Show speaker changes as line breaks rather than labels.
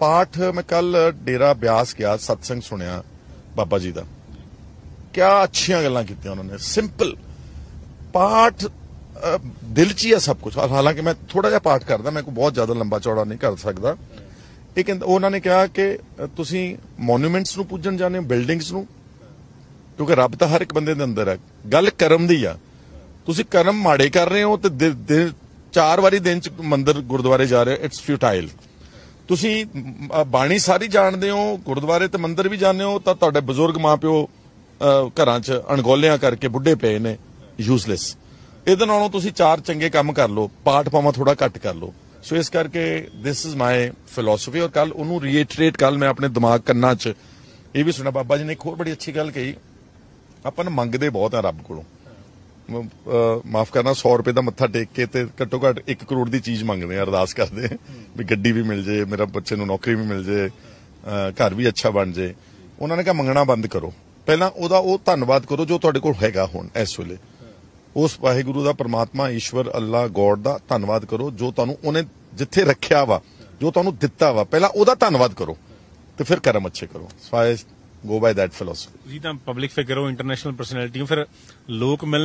ਪਾਠ ਮੈਂ ਕੱਲ ਡੇਰਾ ਬਿਆਸ ਗਿਆ ਸਤਸੰਗ ਸੁਣਿਆ ਬਾਬਾ ਜੀ ਦਾ ਕਿਆ ਅੱਛੀਆਂ ਗੱਲਾਂ ਕੀਤੀਆਂ ਉਹਨਾਂ ਨੇ ਸਿੰਪਲ ਪਾਠ ਦਿਲ 'ਚ ਹੀ ਆ ਸਭ ਕੁਝ ਹਾਲਾਂਕਿ ਮੈਂ ਥੋੜਾ ਜਿਹਾ ਪਾਠ ਕਰਦਾ ਮੈਂ ਕੋਈ ਬਹੁਤ ਜ਼ਿਆਦਾ ਲੰਬਾ ਚੌੜਾ ਨਹੀਂ ਕਰ ਸਕਦਾ ਇਹ ਕਹਿੰਦਾ ਉਹਨਾਂ ਨੇ ਕਿਹਾ ਕਿ ਤੁਸੀਂ ਮੋਨੂਮੈਂਟਸ ਨੂੰ ਪੂਜਣ ਜਾਂਦੇ ਹੋ ਬਿਲਡਿੰਗਸ ਨੂੰ ਕਿਉਂਕਿ ਰੱਬ ਤਾਂ ਹਰ ਇੱਕ ਬੰਦੇ ਦੇ ਅੰਦਰ ਹੈ ਗੱਲ ਕਰਮ ਦੀ ਆ ਤੁਸੀਂ ਕਰਮ ਮਾੜੇ ਕਰ ਰਹੇ ਹੋ ਤੇ ਚਾਰ ਵਾਰੀ ਦਿਨ ਚ ਮੰਦਰ ਗੁਰਦੁਆਰੇ ਜਾ ਰਹੇ ਇਟਸ ਫਿਊਟਾਈਲ ਤੁਸੀਂ ਬਾਣੀ ਸਾਰੀ ਜਾਣਦੇ ਹੋ ਗੁਰਦੁਆਰੇ ਤੇ ਮੰਦਿਰ ਵੀ ਜਾਣਦੇ ਹੋ ਤਾਂ ਤੁਹਾਡੇ ਬਜ਼ੁਰਗ ਮਾਪਿਓ ਘਰਾਂ 'ਚ ਅਣਗੋਲਿਆਂ ਕਰਕੇ ਬੁੱਢੇ ਪਏ ਨੇ ਯੂਸਲੈਸ ਇਹਦੇ ਨਾਲੋਂ ਤੁਸੀਂ ਚਾਰ ਚੰਗੇ ਕੰਮ ਕਰ ਲਓ ਪਾਠ ਪਾਵਾਂ ਥੋੜਾ ਘੱਟ ਕਰ ਲਓ ਸੋ ਇਸ ਕਰਕੇ ਥਿਸ ਇਜ਼ ਮਾਈ ਫਿਲਾਸਫੀ ਔਰ ਕੱਲ ਉਹਨੂੰ ਰੀਇਟਰੇਟ ਕੱਲ ਮੈਂ ਆਪਣੇ ਦਿਮਾਗ ਕੰਨਾਂ 'ਚ ਇਹ ਵੀ ਸੁਣਾ ਬਾਬਾ ਜੀ ਨੇ ਇੱਕ ਹੋਰ ਬੜੀ ਅੱਛੀ ਗੱਲ ਕਹੀ ਆਪਾਂ ਨੂੰ ਮੰਗਦੇ ਬਹੁਤ ਆ ਰੱਬ ਕੋਲੋਂ ਮਾਫ ਕਰਨਾ 100 ਰੁਪਏ ਦਾ ਮੱਥਾ ਟੇਕ ਕੇ ਤੇ ਘੱਟੋ ਘੱਟ 1 ਕਰੋੜ ਦੀ ਚੀਜ਼ ਮੰਗਦੇ ਆ ਅਰਦਾਸ ਕਰਦੇ ਵੀ ਗੱਡੀ ਵੀ ਮਿਲ ਜੇ ਮੇਰਾ ਬੱਚੇ ਨੂੰ ਨੌਕਰੀ ਵੀ ਮਿਲ ਜੇ ਘਰ ਵੀ ਅੱਛਾ ਬਣ ਜੇ ਉਹਨਾਂ ਨੇ ਕਿਹਾ ਮੰਗਣਾ ਬੰਦ ਕਰੋ ਪਹਿਲਾਂ ਉਹਦਾ ਉਹ ਧੰਨਵਾਦ ਕਰੋ ਜੋ ਤੁਹਾਡੇ ਕੋਲ ਹੈਗਾ ਹੁਣ ਇਸ ਵੇਲੇ ਉਸ ਵਾਹਿਗੁਰੂ ਦਾ ਪਰਮਾਤਮਾ ਈਸ਼ਵਰ ਅੱਲਾ ਗੋਡ ਦਾ ਧੰਨਵਾਦ ਕਰੋ ਜੋ ਤੁਹਾਨੂੰ ਉਹਨੇ ਜਿੱਥੇ ਰੱਖਿਆ ਵਾ ਜੋ ਤੁਹਾਨੂੰ ਦਿੱਤਾ ਵਾ ਪਹਿਲਾਂ ਉਹਦਾ ਧੰਨਵਾਦ ਕਰੋ ਤੇ ਫਿਰ ਕਰਮ ਅੱਛੇ ਕਰੋ ਸੋ ਗੋ ਬਾਈ ਦੈਟ ਫਿਲਾਸਫੀ
ਜੀ ਤਾਂ ਪਬਲਿਕ ਫਿਗਰ ਹੋ ਇੰਟਰਨੈਸ਼ਨਲ ਪਰਸਨੈਲਿਟੀ ਹੋ ਫਿਰ ਲੋਕ ਮਿਲ